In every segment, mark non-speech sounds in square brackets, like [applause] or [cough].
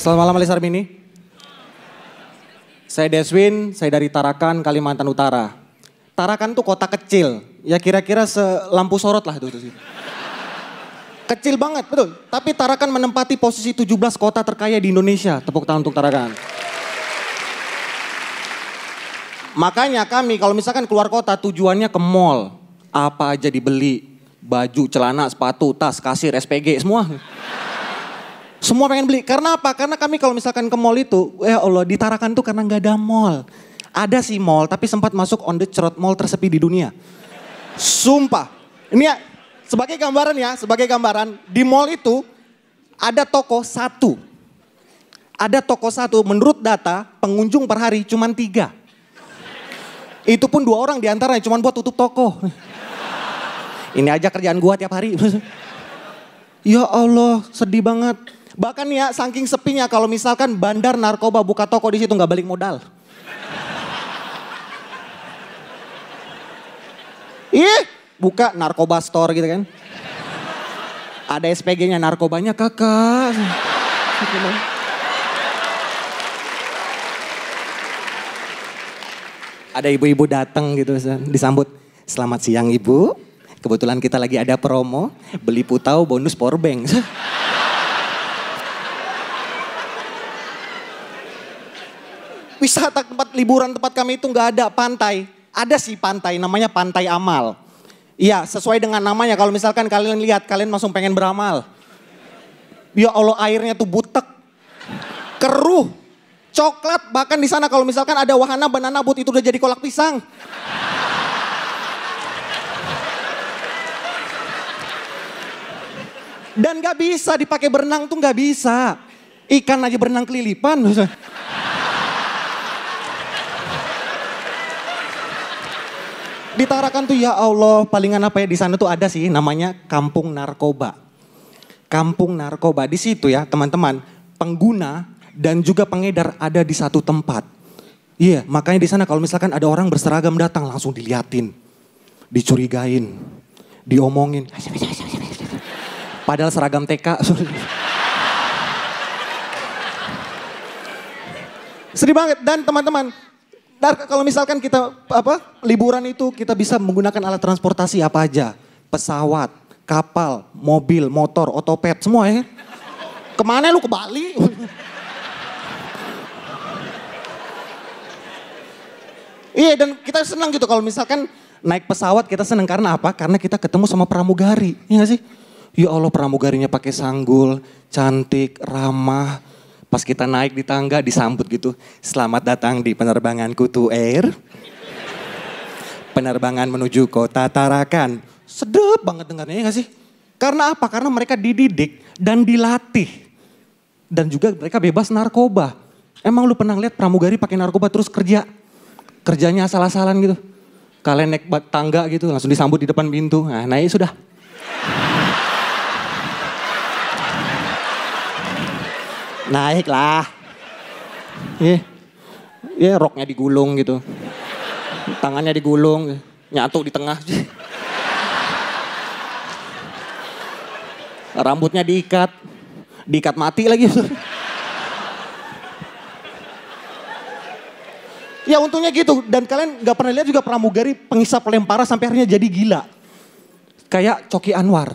Selamat malam Alis Armini. Saya Deswin, saya dari Tarakan, Kalimantan Utara. Tarakan tuh kota kecil, ya kira-kira selampu sorot lah itu. Kecil banget, betul. Tapi Tarakan menempati posisi 17 kota terkaya di Indonesia. Tepuk tangan untuk Tarakan. Makanya kami kalau misalkan keluar kota tujuannya ke mall. Apa aja dibeli, baju, celana, sepatu, tas, kasir, SPG, semua. Semua pengen beli. Karena apa? Karena kami kalau misalkan ke mall itu, ya Allah di tuh karena nggak ada mall. Ada sih mall, tapi sempat masuk on the trot mall tersepi di dunia. Sumpah. Ini ya, sebagai gambaran ya, sebagai gambaran. Di mall itu ada toko satu. Ada toko satu, menurut data pengunjung per hari cuma tiga. Itu pun dua orang diantaranya cuma buat tutup toko. Ini aja kerjaan gua tiap hari. [laughs] ya Allah, sedih banget Bahkan ya saking sepinya kalau misalkan bandar narkoba buka toko di situ nggak balik modal. Ih, buka narkoba store gitu kan. Ada SPG-nya narkobanya kakak. Ada ibu-ibu datang gitu disambut. Selamat siang ibu. Kebetulan kita lagi ada promo, beli putau bonus powerbank. wisata tempat liburan tempat kami itu nggak ada pantai. Ada sih pantai, namanya Pantai Amal. Iya, sesuai dengan namanya. Kalau misalkan kalian lihat, kalian langsung pengen beramal. Ya Allah, airnya tuh butek, keruh, coklat. Bahkan di sana kalau misalkan ada wahana banana boat itu udah jadi kolak pisang. Dan gak bisa dipakai berenang tuh gak bisa. Ikan aja berenang kelilipan. di Tarakan tuh ya Allah palingan apa ya di sana tuh ada sih namanya kampung narkoba. Kampung narkoba di situ ya teman-teman pengguna dan juga pengedar ada di satu tempat. Iya, yeah, makanya di sana kalau misalkan ada orang berseragam datang langsung diliatin, dicurigain, diomongin. Padahal seragam TK. Sedih banget dan teman-teman Dar, kalau misalkan kita apa liburan itu kita bisa menggunakan alat transportasi apa aja? Pesawat, kapal, mobil, motor, otopet, semua ya. Kemana lu ke Bali? [laughs] iya dan kita senang gitu kalau misalkan naik pesawat kita senang karena apa? Karena kita ketemu sama pramugari, iya gak sih? Ya Allah pramugarinya pakai sanggul, cantik, ramah, Pas kita naik di tangga disambut gitu, selamat datang di penerbangan Kutu Air. Penerbangan menuju kota Tarakan. sedep banget dengarnya ya gak sih? Karena apa? Karena mereka dididik dan dilatih. Dan juga mereka bebas narkoba. Emang lu pernah lihat pramugari pakai narkoba terus kerja? Kerjanya salah asalan gitu. Kalian naik tangga gitu langsung disambut di depan pintu. Nah naik ya sudah naik lah. Iya, roknya digulung gitu. Tangannya digulung, nyatu di tengah. Rambutnya diikat, diikat mati lagi. ya untungnya gitu dan kalian gak pernah lihat juga pramugari pengisap lempara sampai akhirnya jadi gila kayak Coki Anwar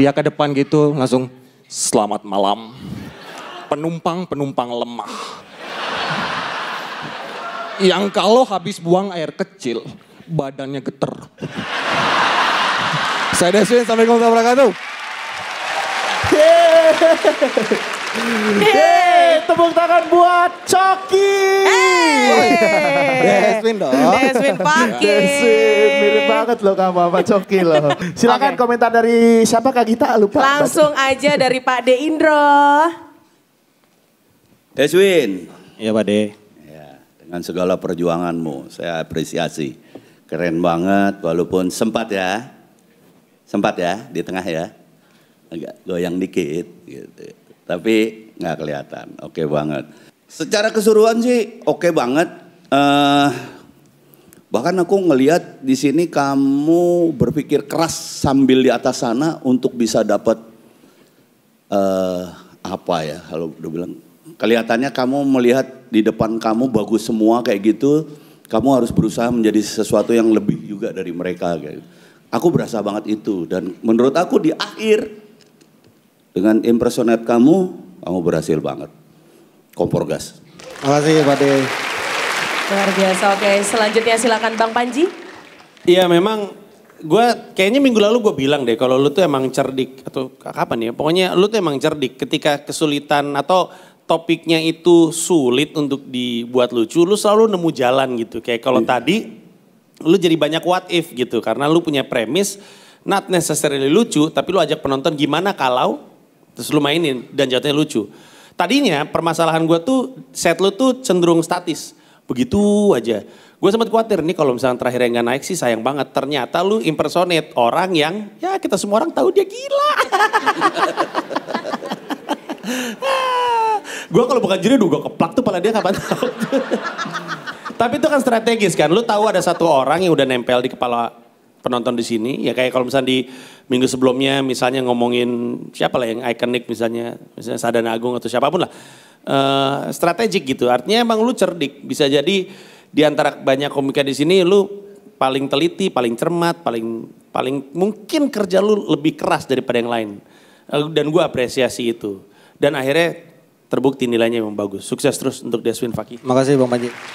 dia ke depan gitu langsung selamat malam penumpang-penumpang lemah. Yang kalau habis buang air kecil, badannya geter. Saya Deswin, Assalamualaikum warahmatullahi wabarakatuh. Yeay. Yeay. Tepuk tangan buat Coki. Deswin dong. Deswin Paki. Deswin, mirip banget loh kamu sama Coki loh. Silakan okay. komentar dari siapa Kak Gita lupa. Langsung aja dari Pak De Indro. Deswin. Iya Pak De. Ya, dengan segala perjuanganmu saya apresiasi. Keren banget walaupun sempat ya. Sempat ya di tengah ya. Agak goyang dikit gitu. Tapi nggak kelihatan. Oke okay banget. Secara keseluruhan sih oke okay banget. Uh, bahkan aku ngelihat di sini kamu berpikir keras sambil di atas sana untuk bisa dapat uh, apa ya kalau udah bilang kelihatannya kamu melihat di depan kamu bagus semua kayak gitu, kamu harus berusaha menjadi sesuatu yang lebih juga dari mereka kayak gitu. Aku berasa banget itu dan menurut aku di akhir dengan impersonate kamu, kamu berhasil banget. Kompor gas. Terima kasih Pak De. Luar biasa. Oke, selanjutnya silakan Bang Panji. Iya, memang gue kayaknya minggu lalu gue bilang deh kalau lu tuh emang cerdik atau kapan ya pokoknya lu tuh emang cerdik ketika kesulitan atau topiknya itu sulit untuk dibuat lucu, lu selalu nemu jalan gitu. Kayak kalau yeah. tadi lu jadi banyak what if gitu karena lu punya premis not necessarily lucu, tapi lu ajak penonton gimana kalau terus lu mainin dan jatuhnya lucu. Tadinya permasalahan gue tuh set lu tuh cenderung statis. Begitu aja. Gue sempat khawatir nih kalau misalnya terakhir yang gak naik sih sayang banget. Ternyata lu impersonate orang yang ya kita semua orang tahu dia gila. [laughs] Gue kalau bukan juri dulu gue keplak tuh pala dia kapan tahu. [laughs] Tapi itu kan strategis kan. Lu tahu ada satu orang yang udah nempel di kepala penonton di sini. Ya kayak kalau misalnya di minggu sebelumnya misalnya ngomongin siapa lah yang ikonik misalnya. Misalnya Sadana Agung atau siapapun lah. Uh, strategik gitu. Artinya emang lu cerdik. Bisa jadi di antara banyak komika di sini lu paling teliti, paling cermat, paling paling mungkin kerja lu lebih keras daripada yang lain. Eh, dan gue apresiasi itu. Dan akhirnya terbukti nilainya memang bagus. Sukses terus untuk Deswin Fakih. Makasih Bang Panji.